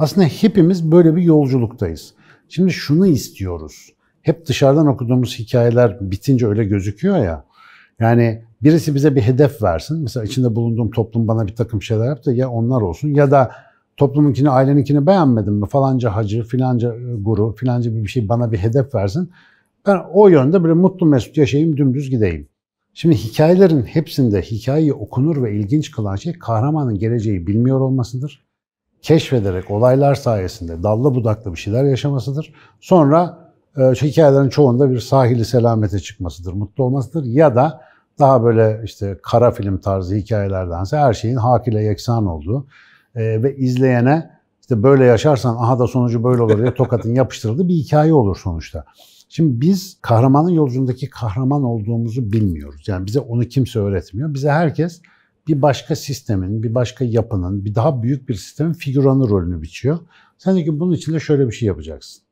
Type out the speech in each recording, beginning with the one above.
Aslında hepimiz böyle bir yolculuktayız. Şimdi şunu istiyoruz. Hep dışarıdan okuduğumuz hikayeler bitince öyle gözüküyor ya. Yani birisi bize bir hedef versin. Mesela içinde bulunduğum toplum bana bir takım şeyler yaptı. Ya onlar olsun ya da toplumunkini, aileninkini beğenmedim mi? Falanca hacı, filanca e, guru, filanca bir şey bana bir hedef versin. Ben o yönde böyle mutlu mesut yaşayayım, dümdüz gideyim. Şimdi hikayelerin hepsinde hikayeyi okunur ve ilginç kılan şey kahramanın geleceği bilmiyor olmasıdır keşfederek olaylar sayesinde dallı budaklı bir şeyler yaşamasıdır. Sonra e, hikayelerin çoğunda bir sahili selamete çıkmasıdır, mutlu olmasıdır ya da daha böyle işte kara film tarzı hikayelerdense her şeyin hak ile yeksan olduğu e, ve izleyene işte böyle yaşarsan aha da sonucu böyle olur diye tokatın yapıştırıldığı bir hikaye olur sonuçta. Şimdi biz kahramanın yolculuğundaki kahraman olduğumuzu bilmiyoruz. Yani bize onu kimse öğretmiyor. Bize herkes bir başka sistemin, bir başka yapının, bir daha büyük bir sistemin figüranı rolünü biçiyor. Sen de ki bunun için de şöyle bir şey yapacaksın.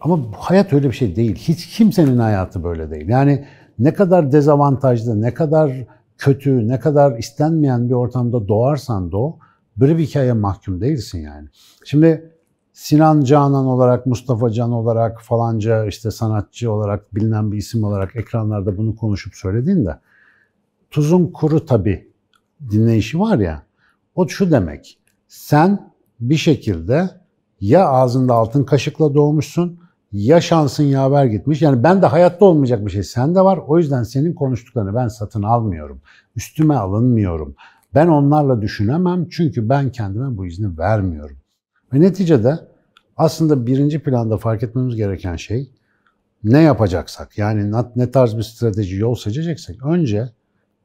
Ama bu hayat öyle bir şey değil. Hiç kimsenin hayatı böyle değil. Yani ne kadar dezavantajlı, ne kadar kötü, ne kadar istenmeyen bir ortamda doğarsan doğ, böyle bir hikayeye mahkum değilsin yani. Şimdi Sinan Canan olarak, Mustafa Can olarak, falanca işte sanatçı olarak, bilinen bir isim olarak ekranlarda bunu konuşup söylediğinde tuzun kuru tabii dinleyişi var ya, o şu demek. Sen bir şekilde ya ağzında altın kaşıkla doğmuşsun ya şansın yaver gitmiş. Yani ben de hayatta olmayacak bir şey sende var. O yüzden senin konuştuklarını ben satın almıyorum. Üstüme alınmıyorum. Ben onlarla düşünemem çünkü ben kendime bu izni vermiyorum. Ve neticede aslında birinci planda fark etmemiz gereken şey ne yapacaksak yani ne tarz bir strateji yol seçeceksek önce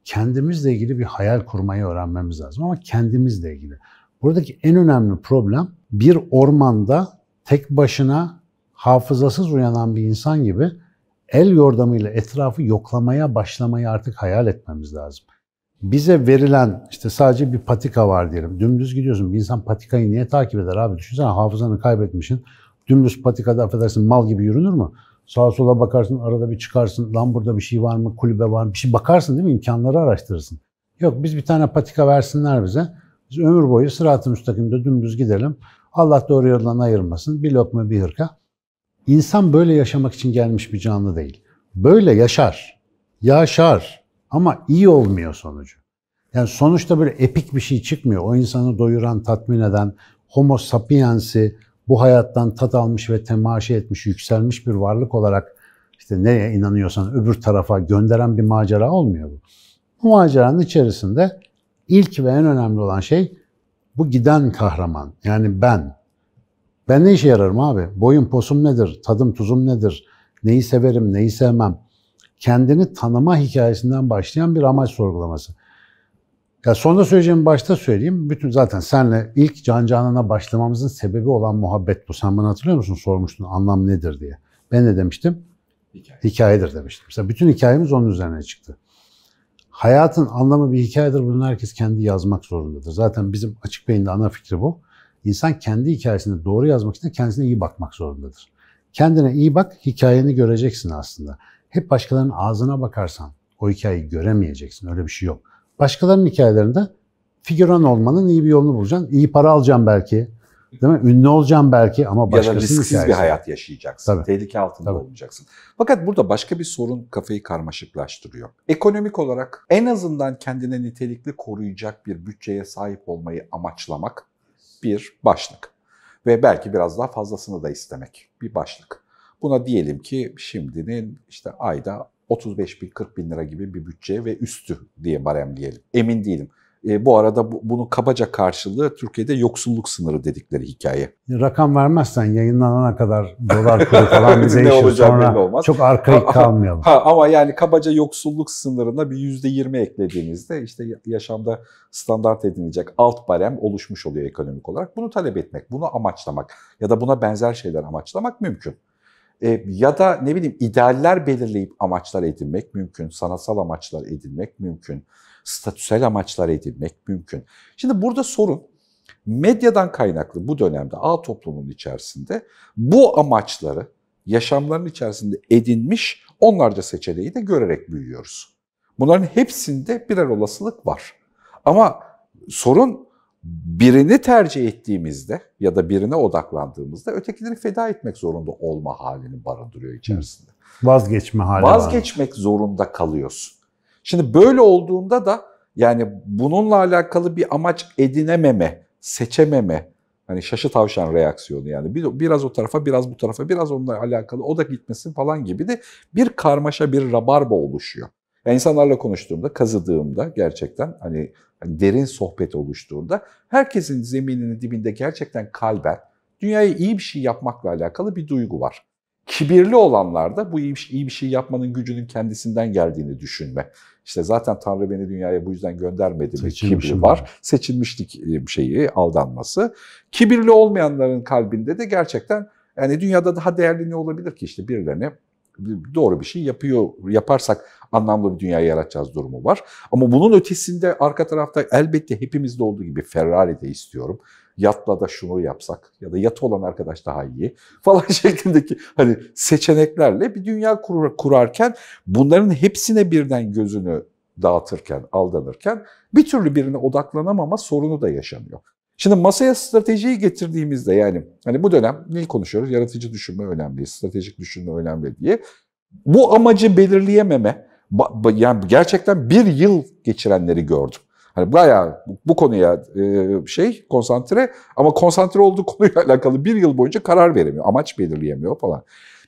kendimizle ilgili bir hayal kurmayı öğrenmemiz lazım ama kendimizle ilgili. Buradaki en önemli problem bir ormanda tek başına hafızasız uyanan bir insan gibi el yordamıyla etrafı yoklamaya başlamayı artık hayal etmemiz lazım. Bize verilen işte sadece bir patika var diyelim. Dümdüz gidiyorsun. Bir insan patikayı niye takip eder abi? Düşünsene hafızanı kaybetmişsin. Dümdüz patikada affedersin mal gibi yürünür mü? Sağa sola bakarsın, arada bir çıkarsın. Lan burada bir şey var mı, kulübe var mı? Bir şey bakarsın değil mi? İmkanları araştırırsın. Yok biz bir tane patika versinler bize. Biz ömür boyu sırat-ı müstakimde dümdüz gidelim. Allah doğru yoldan ayırmasın. Bir lokma bir hırka. İnsan böyle yaşamak için gelmiş bir canlı değil. Böyle yaşar. Yaşar. Ama iyi olmuyor sonucu. Yani sonuçta böyle epik bir şey çıkmıyor. O insanı doyuran, tatmin eden, homo sapiensi, bu hayattan tat almış ve temaşi etmiş, yükselmiş bir varlık olarak işte neye inanıyorsan öbür tarafa gönderen bir macera olmuyor bu. Bu maceranın içerisinde ilk ve en önemli olan şey bu giden kahraman. Yani ben. Ben ne işe yararım abi? Boyum posum nedir? Tadım tuzum nedir? Neyi severim, neyi sevmem? Kendini tanıma hikayesinden başlayan bir amaç sorgulaması. Ya sonda söyleyeceğim başta söyleyeyim. Bütün zaten senle ilk Can canına başlamamızın sebebi olan muhabbet bu. Sen bana hatırlıyor musun sormuştun anlam nedir diye. Ben de demiştim Hikaye. hikayedir demiştim. Mesela bütün hikayemiz onun üzerine çıktı. Hayatın anlamı bir hikayedir. Bunu herkes kendi yazmak zorundadır. Zaten bizim açık beyinde ana fikri bu. İnsan kendi hikayesini doğru yazmak için kendisine iyi bakmak zorundadır. Kendine iyi bak, hikayeni göreceksin aslında. Hep başkalarının ağzına bakarsan o hikayeyi göremeyeceksin. Öyle bir şey yok. Başkalarının hikayelerinde figüran olmanın iyi bir yolunu bulacaksın. İyi para alacaksın belki. Değil mi? Ünlü olacaksın belki ama başkasının Ya da risksiz bir hayat yaşayacaksın. Tabii. Tehlike altında Tabii. olmayacaksın. Fakat burada başka bir sorun kafayı karmaşıklaştırıyor. Ekonomik olarak en azından kendine nitelikli koruyacak bir bütçeye sahip olmayı amaçlamak bir başlık. Ve belki biraz daha fazlasını da istemek bir başlık. Buna diyelim ki şimdinin işte ayda 35 bin 40 bin lira gibi bir bütçe ve üstü diye diyelim. Emin değilim. E, bu arada bu, bunu kabaca karşılığı Türkiye'de yoksulluk sınırı dedikleri hikaye. Rakam vermezsen yayınlanana kadar dolar kuru falan bize olacak? sonra olmaz. çok arkaik kalmayalım. Ha, ama yani kabaca yoksulluk sınırına bir yüzde yirmi eklediğinizde işte yaşamda standart edinecek alt barem oluşmuş oluyor ekonomik olarak. Bunu talep etmek, bunu amaçlamak ya da buna benzer şeyler amaçlamak mümkün. E, ya da ne bileyim idealler belirleyip amaçlar edinmek mümkün, sanatsal amaçlar edinmek mümkün, statüsel amaçlar edinmek mümkün. Şimdi burada sorun medyadan kaynaklı bu dönemde ağ toplumunun içerisinde bu amaçları yaşamların içerisinde edinmiş onlarca seçeneği de görerek büyüyoruz. Bunların hepsinde birer olasılık var. Ama sorun birini tercih ettiğimizde ya da birine odaklandığımızda ötekileri feda etmek zorunda olma halini barındırıyor içerisinde. Vazgeçme hali Vazgeçmek var. zorunda kalıyorsun. Şimdi böyle olduğunda da yani bununla alakalı bir amaç edinememe, seçememe, hani şaşı tavşan reaksiyonu yani bir, biraz o tarafa biraz bu tarafa biraz onunla alakalı o da gitmesin falan gibi de bir karmaşa bir rabarba oluşuyor. Yani insanlarla konuştuğumda, kazıdığımda gerçekten hani derin sohbet oluştuğunda herkesin zemininin dibinde gerçekten kalben dünyaya iyi bir şey yapmakla alakalı bir duygu var. Kibirli olanlarda bu şey, iyi bir şey yapmanın gücünün kendisinden geldiğini düşünme. İşte zaten Tanrı beni dünyaya bu yüzden göndermedi mi kibri var. Seçilmişlik e, şeyi, aldanması. Kibirli olmayanların kalbinde de gerçekten yani dünyada daha değerli ne olabilir ki işte birilerine doğru bir şey yapıyor yaparsak anlamlı bir dünya yaratacağız durumu var. Ama bunun ötesinde arka tarafta elbette hepimizde olduğu gibi Ferrari de istiyorum. Yatla da şunu yapsak ya da yatı olan arkadaş daha iyi falan şeklindeki hani seçeneklerle bir dünya kur, kurarken bunların hepsine birden gözünü dağıtırken, aldanırken bir türlü birine odaklanamama sorunu da yaşanıyor. Şimdi masaya stratejiyi getirdiğimizde yani hani bu dönem ne konuşuyoruz? Yaratıcı düşünme önemli, stratejik düşünme önemli diye. Bu amacı belirleyememe, yani gerçekten bir yıl geçirenleri gördüm. Hani bayağı bu konuya e, şey konsantre ama konsantre olduğu konuyla alakalı bir yıl boyunca karar veremiyor, amaç belirleyemiyor falan.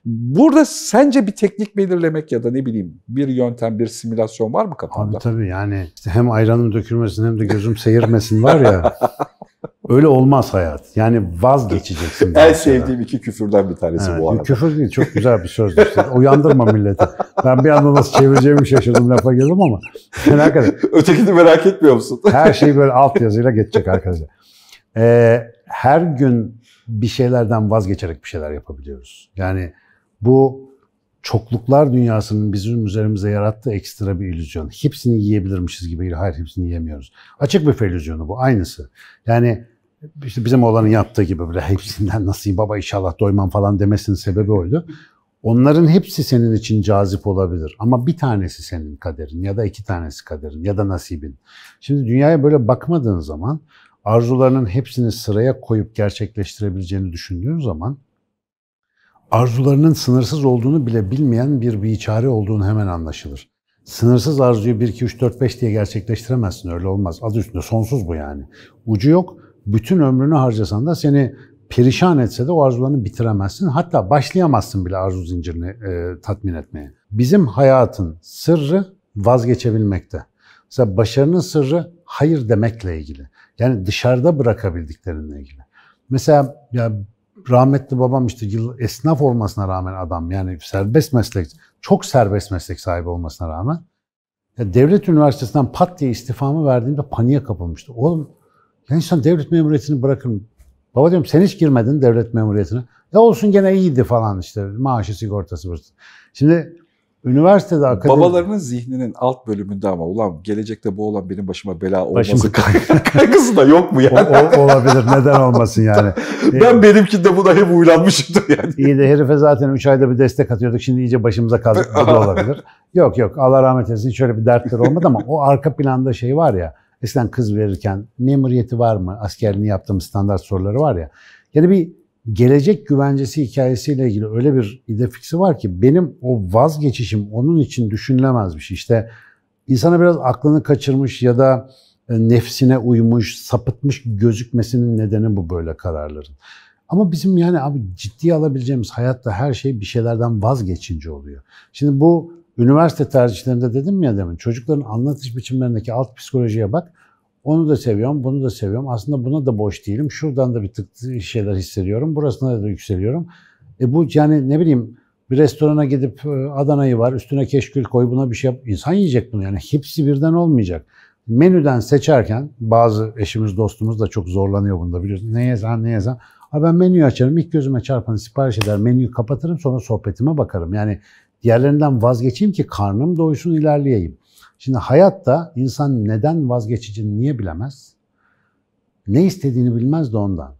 Burada sence bir teknik belirlemek ya da ne bileyim bir yöntem, bir simülasyon var mı kafanda? Abi tabii yani işte hem ayranım dökülmesin hem de gözüm seyirmesin var ya. Öyle olmaz hayat. Yani vazgeçeceksin. en sevdiğim iki küfürden bir tanesi evet, bu arada. Küfür değil, çok güzel bir sözdür. Uyandırma milleti. Ben bir anda nasıl çevireceğimi şaşırdım lafa girdim ama. Merak ederim. Ötekini merak etmiyor musun? Her şey böyle alt yazıyla geçecek arkadaşlar. Ee, her gün bir şeylerden vazgeçerek bir şeyler yapabiliyoruz. Yani bu çokluklar dünyasının bizim üzerimize yarattığı ekstra bir illüzyon. Hepsini yiyebilirmişiz gibi. Hayır hepsini yiyemiyoruz. Açık bir illüzyonu bu aynısı. Yani işte bizim oğlanın yaptığı gibi böyle hepsinden nasıl baba inşallah doymam falan demesinin sebebi oydu. Onların hepsi senin için cazip olabilir ama bir tanesi senin kaderin ya da iki tanesi kaderin ya da nasibin. Şimdi dünyaya böyle bakmadığın zaman arzularının hepsini sıraya koyup gerçekleştirebileceğini düşündüğün zaman arzularının sınırsız olduğunu bile bilmeyen bir biçare olduğunu hemen anlaşılır. Sınırsız arzuyu 1, 2, 3, 4, 5 diye gerçekleştiremezsin öyle olmaz. Az üstünde sonsuz bu yani. Ucu yok bütün ömrünü harcasan da seni perişan etse de o arzularını bitiremezsin. Hatta başlayamazsın bile arzu zincirini e, tatmin etmeye. Bizim hayatın sırrı vazgeçebilmekte. Mesela başarının sırrı hayır demekle ilgili. Yani dışarıda bırakabildiklerinle ilgili. Mesela ya rahmetli babam işte yıl esnaf olmasına rağmen adam yani serbest meslek, çok serbest meslek sahibi olmasına rağmen ya devlet üniversitesinden pat diye istifamı verdiğimde paniğe kapılmıştı. Oğlum ya insan devlet memuriyetini bırakın. Baba diyorum sen hiç girmedin devlet memuriyetine. Ya olsun gene iyiydi falan işte maaşı sigortası. Burası. Şimdi üniversitede akademi... Babalarının zihninin alt bölümünde ama ulan gelecekte bu olan benim başıma bela olması Başım... kaygısı da yok mu yani? O, o, olabilir neden olmasın yani. ben benimkinde buna hep uylanmışımdır yani. İyi de herife zaten 3 ayda bir destek atıyorduk şimdi iyice başımıza kazdık bu da olabilir. Yok yok Allah rahmet eylesin şöyle bir dertler olmadı ama o arka planda şey var ya Eskiden kız verirken memuriyeti var mı? Askerliğini yaptığım standart soruları var ya. Yani bir gelecek güvencesi hikayesiyle ilgili öyle bir idefiksi var ki benim o vazgeçişim onun için bir şey. İşte insana biraz aklını kaçırmış ya da e, nefsine uymuş, sapıtmış gözükmesinin nedeni bu böyle kararların. Ama bizim yani abi ciddiye alabileceğimiz hayatta her şey bir şeylerden vazgeçince oluyor. Şimdi bu Üniversite tercihlerinde dedim ya demin çocukların anlatış biçimlerindeki alt psikolojiye bak. Onu da seviyorum, bunu da seviyorum. Aslında buna da boş değilim. Şuradan da bir tık şeyler hissediyorum. Burasına da yükseliyorum. E bu yani ne bileyim bir restorana gidip e, Adana'yı var, üstüne keşkül koy, buna bir şey yap. İnsan yiyecek bunu yani. Hepsi birden olmayacak. Menüden seçerken bazı eşimiz dostumuz da çok zorlanıyor bunda biliyorsun. Ne yazan ne yazan. Ha ben menüyü açarım, ilk gözüme çarpanı sipariş eder, menüyü kapatırım sonra sohbetime bakarım. Yani Diğerlerinden vazgeçeyim ki karnım doysun ilerleyeyim. Şimdi hayatta insan neden vazgeçeceğini niye bilemez? Ne istediğini bilmez de ondan.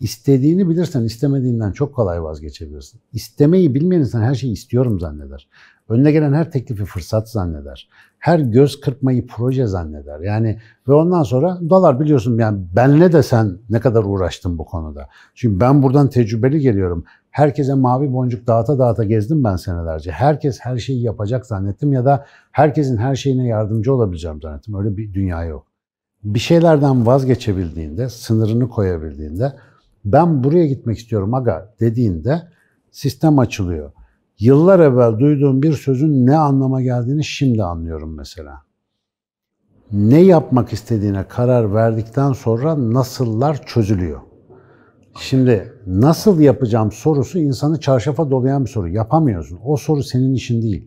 İstediğini bilirsen istemediğinden çok kolay vazgeçebilirsin. İstemeyi bilmeyen insan her şeyi istiyorum zanneder. Önüne gelen her teklifi fırsat zanneder. Her göz kırpmayı proje zanneder. Yani ve ondan sonra dolar biliyorsun yani benle de sen ne kadar uğraştın bu konuda. Çünkü ben buradan tecrübeli geliyorum. Herkese mavi boncuk dağıta dağıta gezdim ben senelerce. Herkes her şeyi yapacak zannettim ya da herkesin her şeyine yardımcı olabileceğim zannettim. Öyle bir dünya yok. Bir şeylerden vazgeçebildiğinde, sınırını koyabildiğinde ben buraya gitmek istiyorum aga dediğinde sistem açılıyor. Yıllar evvel duyduğum bir sözün ne anlama geldiğini şimdi anlıyorum mesela. Ne yapmak istediğine karar verdikten sonra nasıllar çözülüyor. Şimdi nasıl yapacağım sorusu insanı çarşafa dolayan bir soru. Yapamıyorsun. O soru senin işin değil.